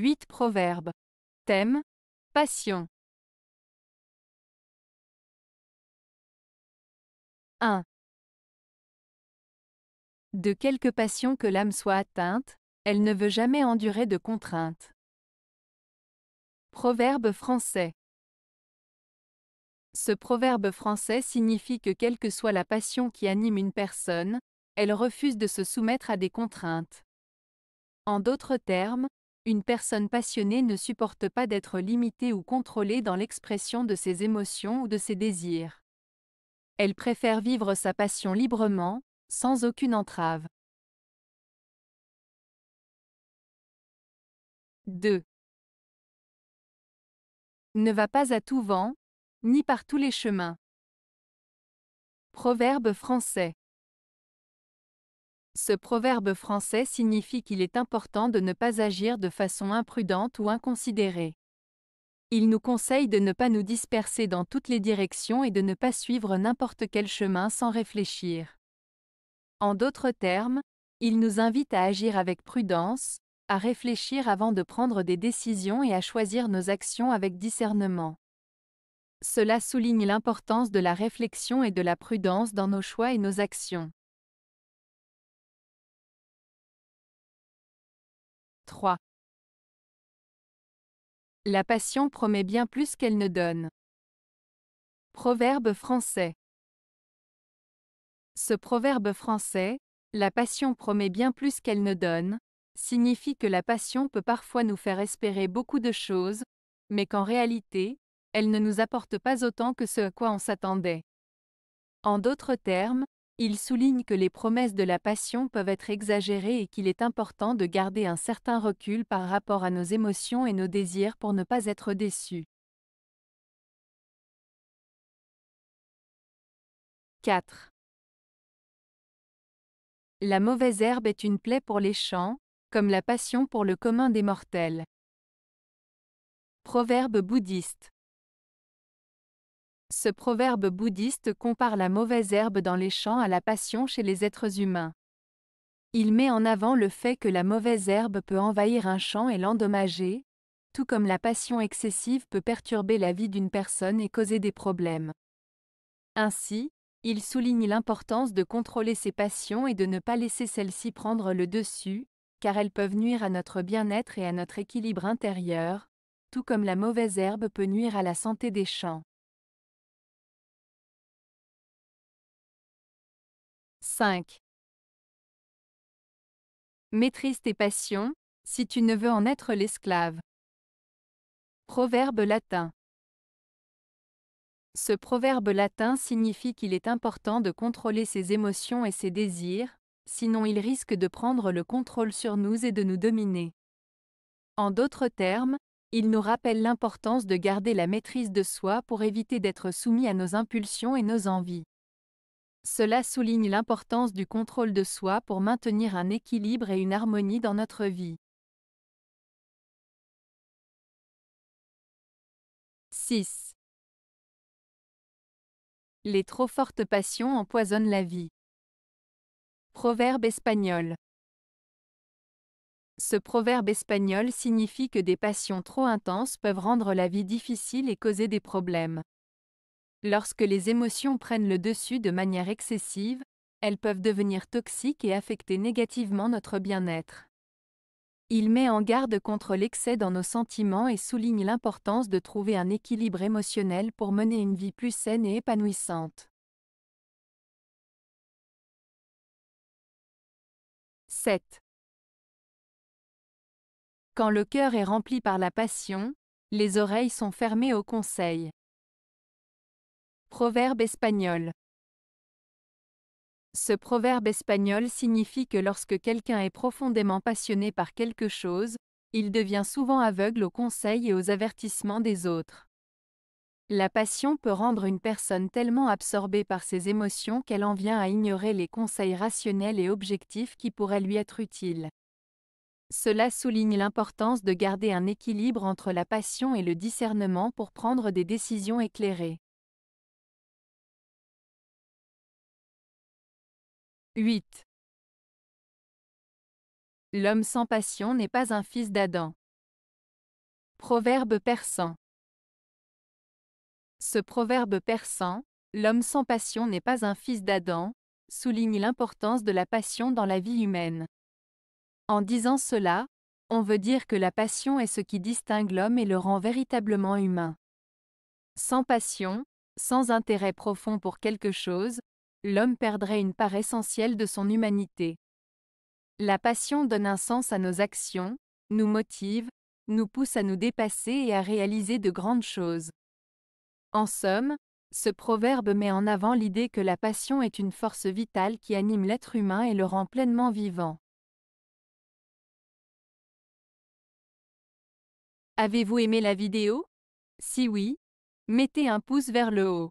8 Proverbes. Thème Passion. 1. De quelque passion que l'âme soit atteinte, elle ne veut jamais endurer de contraintes. Proverbe français. Ce proverbe français signifie que quelle que soit la passion qui anime une personne, elle refuse de se soumettre à des contraintes. En d'autres termes, une personne passionnée ne supporte pas d'être limitée ou contrôlée dans l'expression de ses émotions ou de ses désirs. Elle préfère vivre sa passion librement, sans aucune entrave. 2. Ne va pas à tout vent, ni par tous les chemins. Proverbe français. Ce proverbe français signifie qu'il est important de ne pas agir de façon imprudente ou inconsidérée. Il nous conseille de ne pas nous disperser dans toutes les directions et de ne pas suivre n'importe quel chemin sans réfléchir. En d'autres termes, il nous invite à agir avec prudence, à réfléchir avant de prendre des décisions et à choisir nos actions avec discernement. Cela souligne l'importance de la réflexion et de la prudence dans nos choix et nos actions. 3. La passion promet bien plus qu'elle ne donne. Proverbe français. Ce proverbe français, la passion promet bien plus qu'elle ne donne, signifie que la passion peut parfois nous faire espérer beaucoup de choses, mais qu'en réalité, elle ne nous apporte pas autant que ce à quoi on s'attendait. En d'autres termes, il souligne que les promesses de la passion peuvent être exagérées et qu'il est important de garder un certain recul par rapport à nos émotions et nos désirs pour ne pas être déçus. 4. La mauvaise herbe est une plaie pour les champs, comme la passion pour le commun des mortels. Proverbe bouddhiste. Ce proverbe bouddhiste compare la mauvaise herbe dans les champs à la passion chez les êtres humains. Il met en avant le fait que la mauvaise herbe peut envahir un champ et l'endommager, tout comme la passion excessive peut perturber la vie d'une personne et causer des problèmes. Ainsi, il souligne l'importance de contrôler ses passions et de ne pas laisser celles-ci prendre le dessus, car elles peuvent nuire à notre bien-être et à notre équilibre intérieur, tout comme la mauvaise herbe peut nuire à la santé des champs. 5. Maîtrise tes passions, si tu ne veux en être l'esclave. Proverbe latin. Ce proverbe latin signifie qu'il est important de contrôler ses émotions et ses désirs, sinon il risque de prendre le contrôle sur nous et de nous dominer. En d'autres termes, il nous rappelle l'importance de garder la maîtrise de soi pour éviter d'être soumis à nos impulsions et nos envies. Cela souligne l'importance du contrôle de soi pour maintenir un équilibre et une harmonie dans notre vie. 6. Les trop fortes passions empoisonnent la vie. Proverbe espagnol. Ce proverbe espagnol signifie que des passions trop intenses peuvent rendre la vie difficile et causer des problèmes. Lorsque les émotions prennent le dessus de manière excessive, elles peuvent devenir toxiques et affecter négativement notre bien-être. Il met en garde contre l'excès dans nos sentiments et souligne l'importance de trouver un équilibre émotionnel pour mener une vie plus saine et épanouissante. 7. Quand le cœur est rempli par la passion, les oreilles sont fermées au conseil. Proverbe espagnol. Ce proverbe espagnol signifie que lorsque quelqu'un est profondément passionné par quelque chose, il devient souvent aveugle aux conseils et aux avertissements des autres. La passion peut rendre une personne tellement absorbée par ses émotions qu'elle en vient à ignorer les conseils rationnels et objectifs qui pourraient lui être utiles. Cela souligne l'importance de garder un équilibre entre la passion et le discernement pour prendre des décisions éclairées. 8. L'homme sans passion n'est pas un fils d'Adam. Proverbe persan. Ce proverbe persan, l'homme sans passion n'est pas un fils d'Adam, souligne l'importance de la passion dans la vie humaine. En disant cela, on veut dire que la passion est ce qui distingue l'homme et le rend véritablement humain. Sans passion, sans intérêt profond pour quelque chose, l'homme perdrait une part essentielle de son humanité. La passion donne un sens à nos actions, nous motive, nous pousse à nous dépasser et à réaliser de grandes choses. En somme, ce proverbe met en avant l'idée que la passion est une force vitale qui anime l'être humain et le rend pleinement vivant. Avez-vous aimé la vidéo Si oui, mettez un pouce vers le haut.